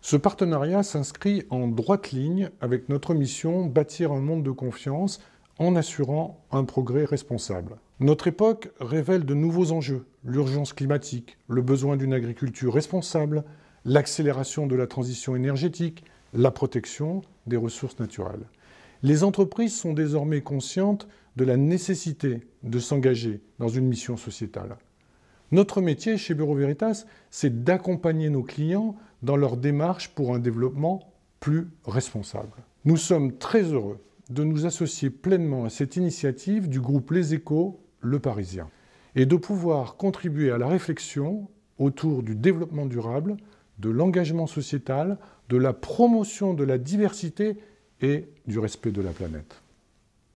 Ce partenariat s'inscrit en droite ligne avec notre mission bâtir un monde de confiance en assurant un progrès responsable. Notre époque révèle de nouveaux enjeux, l'urgence climatique, le besoin d'une agriculture responsable, l'accélération de la transition énergétique, la protection des ressources naturelles. Les entreprises sont désormais conscientes de la nécessité de s'engager dans une mission sociétale. Notre métier chez Bureau Veritas, c'est d'accompagner nos clients dans leur démarche pour un développement plus responsable. Nous sommes très heureux de nous associer pleinement à cette initiative du groupe Les Échos, Le Parisien, et de pouvoir contribuer à la réflexion autour du développement durable, de l'engagement sociétal, de la promotion de la diversité et du respect de la planète.